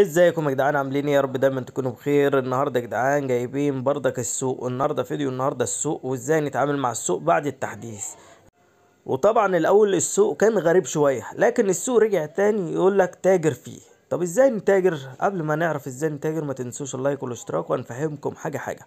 ازيكم يا جدعان عاملين ايه يا رب دايما تكونوا بخير النهارده يا جدعان جايبين بردك السوق النهارده فيديو النهارده السوق وازاي نتعامل مع السوق بعد التحديث وطبعا الاول السوق كان غريب شويه لكن السوق رجع تاني يقول لك تاجر فيه طب ازاي نتاجر قبل ما نعرف ازاي نتاجر ما تنسوش اللايك والاشتراك وهنفهمكم حاجه حاجه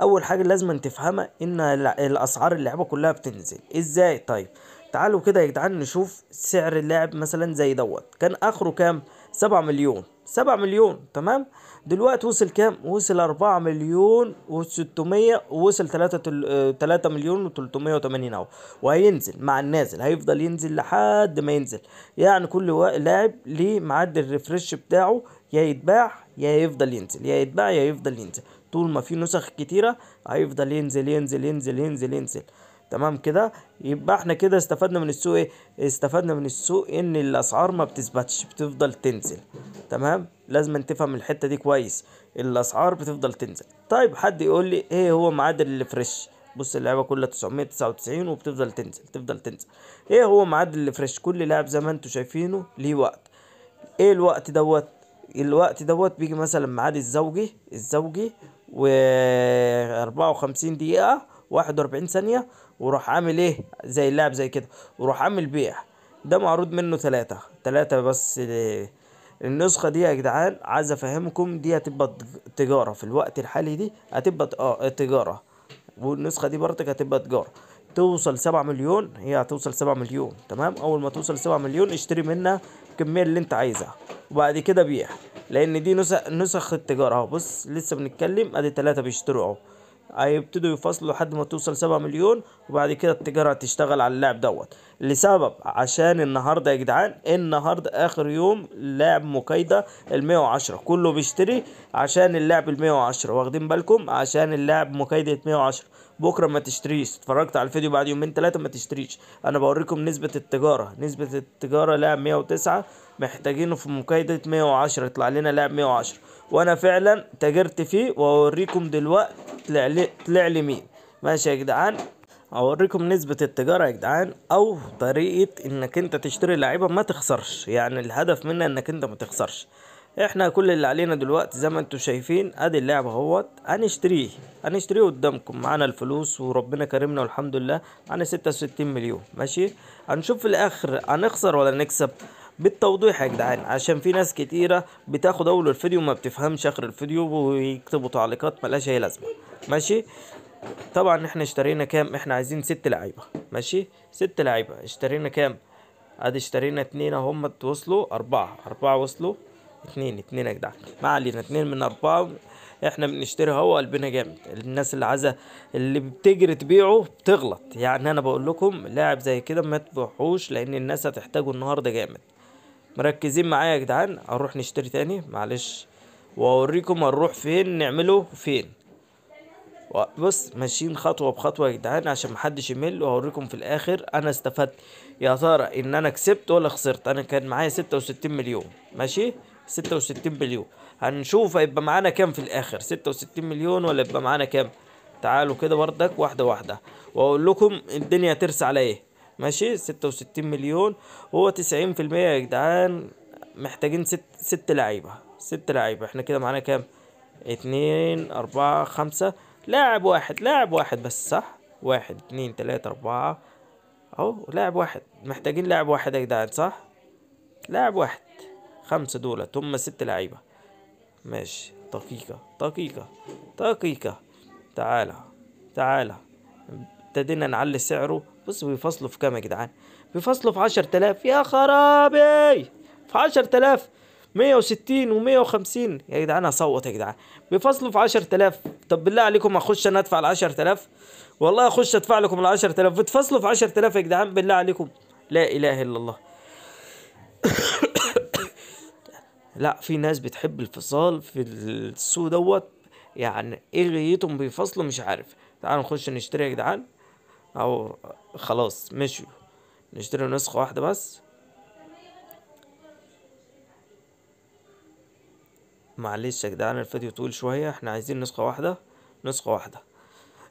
اول حاجه لازم تفهمها ان الاسعار اللعبه كلها بتنزل ازاي طيب تعالوا كده يا جدعان نشوف سعر اللاعب مثلا زي دوت كان اخره كام 7 مليون 7 مليون تمام دلوقتي وصل كام وصل 4 مليون و600 وصل 3 3 مليون و380 اهو وهينزل مع النازل هيفضل ينزل لحد ما ينزل يعني كل لاعب ليه معدل الريفرش بتاعه يا يتباع يا يفضل ينزل يا يتباع يا يفضل ينزل طول ما في نسخ كتيره هيفضل ينزل ينزل ينزل ينزل ينزل, ينزل. تمام كده يبقى احنا كده استفدنا من السوق ايه استفدنا من السوق ان الاسعار ما بتثبتش بتفضل تنزل تمام لازم تفهم الحته دي كويس الاسعار بتفضل تنزل طيب حد يقول لي ايه هو معدل الفريش بص اللعبه كلها 999 وبتفضل تنزل تفضل تنزل ايه هو معدل الفريش كل لاعب زي ما انتم شايفينه ليه وقت ايه الوقت دوت الوقت دوت بيجي مثلا ميعاد الزوجي الزوجي و 54 دقيقه 41 ثانيه وراح عامل ايه زي اللعب زي كده وراح عامل بيع ده معروض منه ثلاثة ثلاثة بس النسخة دي يا جدعان عايز افهمكم دي هتبقى تجارة في الوقت الحالي دي هتبقى اه تجارة والنسخة دي برضك هتبقى تجارة توصل سبعة مليون هي هتوصل سبعة مليون تمام اول ما توصل سبعة مليون اشتري منها الكمية اللي انت عايزها وبعد كده بيع لان دي نسخ نسخ التجارة اهو بص لسه بنتكلم ادي ثلاثة بيشتروا اهو هيبتدوا يفصلوا لحد ما توصل 7 مليون وبعد كده التجاره هتشتغل على اللاعب دوت لسبب عشان النهارده يا جدعان النهارده اخر يوم لاعب مكايده ال 110 كله بيشتري عشان اللاعب ال 110 واخدين بالكم عشان اللاعب مقايضه 110 بكره ما تشتريش اتفرجت على الفيديو بعد يومين ثلاثه ما تشتريش انا بوريكم نسبه التجاره نسبه التجاره لاعب 109 محتاجينه في مكايدة 110 يطلع لنا لاعب 110 وانا فعلا تاجرت فيه واوريكم دلوقتي طلع لي طلع لي مين ماشي يا جدعان اوريكم نسبة التجارة يا جدعان او طريقة انك انت تشتري لعيبة ما تخسرش يعني الهدف منها انك انت ما تخسرش احنا كل اللي علينا دلوقتي زي ما انتم شايفين ادي اللعب اهوت هنشتريه هنشتريه قدامكم معانا الفلوس وربنا كرمنا والحمد لله معانا 66 مليون ماشي هنشوف في الاخر هنخسر ولا نكسب بالتوضيح يا جدعان عشان في ناس كتيرة بتاخد اول الفيديو ما بتفهمش اخر الفيديو ويكتبوا تعليقات ملهاش اي لازمة ماشي طبعا احنا اشترينا كام احنا عايزين ست لعيبة ماشي ست لعيبة اشترينا كام ادي اشترينا اتنين هم وصلوا اربعة اربعة وصلوا اتنين اتنين يا جدعان ما علينا اتنين من اربعة احنا بنشتري هو قلبنا جامد الناس اللي عايزه اللي بتجري تبيعه بتغلط يعني انا بقول لكم لاعب زي كده ما تبيعوش لان الناس هتحتاجه النهارده جامد مركزين معايا يا جدعان هنروح نشتري تاني معلش واوريكم هنروح فين نعمله فين بص ماشيين خطوه بخطوه يا جدعان عشان محدش يمل وهوريكم في الاخر انا استفدت يا ترى ان انا كسبت ولا خسرت انا كان معايا 66 مليون ماشي 66 مليون هنشوف هيبقى معانا كام في الاخر 66 مليون ولا يبقى معانا كام تعالوا كده بردك واحده واحده واقول لكم الدنيا ترس على ايه ماشي ستة وستين مليون هو تسعين في المية يا جدعان محتاجين ست ست لعيبة ست لعيبة احنا كده معانا كام اتنين اربعة خمسة لاعب واحد لاعب واحد بس صح واحد اتنين تلاتة اربعة اهو لاعب واحد محتاجين لاعب واحد يا جدعان صح لاعب واحد خمسة دولت هما ست لعيبة ماشي دقيقة دقيقة دقيقة تعالى تعالى ابتدينا نعلي سعره بص بيفصله في كام يا جدعان بيفصله في 10000 يا خرابي في 10000 160 و150 يا جدعان هصوت يا جدعان بيفصلوا في 10000 طب بالله عليكم اخش انا ادفع ال 10000 والله اخش ادفع لكم ال 10000 بتفصلوا في 10000 يا جدعان بالله عليكم لا اله الا الله لا في ناس بتحب الفصال في السوق دوت يعني ايه غيتهم بيفصلوا مش عارف تعالوا نخش نشتري يا جدعان او خلاص مشوا نشتري نسخة واحدة بس معلش يا جدعان الفيديو طويل شوية احنا عايزين نسخة واحدة نسخة واحدة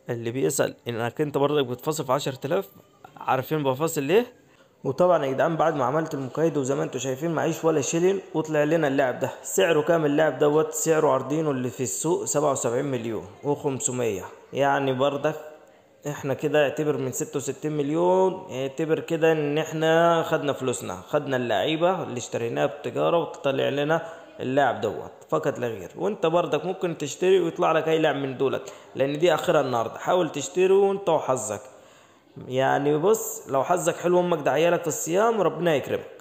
اللي بيسأل انك انت برضك بتفاصل في عشرة الاف عارفين بفاصل ليه وطبعا يا جدعان بعد ما عملت المكايدة وزي ما انتم شايفين معيش ولا شيلين وطلع لنا اللاعب ده سعره كام اللاعب دوت سعره عارضينه اللي في السوق سبعة وسبعين مليون وخمسمية يعني برضك احنا كده اعتبر من ستة وستين مليون اعتبر كده ان احنا خدنا فلوسنا خدنا اللعيبة اللي اشتريناها بتجارة وتطلع لنا اللاعب دوت فقط لا غير وانت بردك ممكن تشتري ويطلع لك اي لاعب من دولت لان دي اخرها النهارده حاول تشتري وانت وحظك يعني بص لو حظك حلو امك دعيالك في الصيام ربنا يكرمك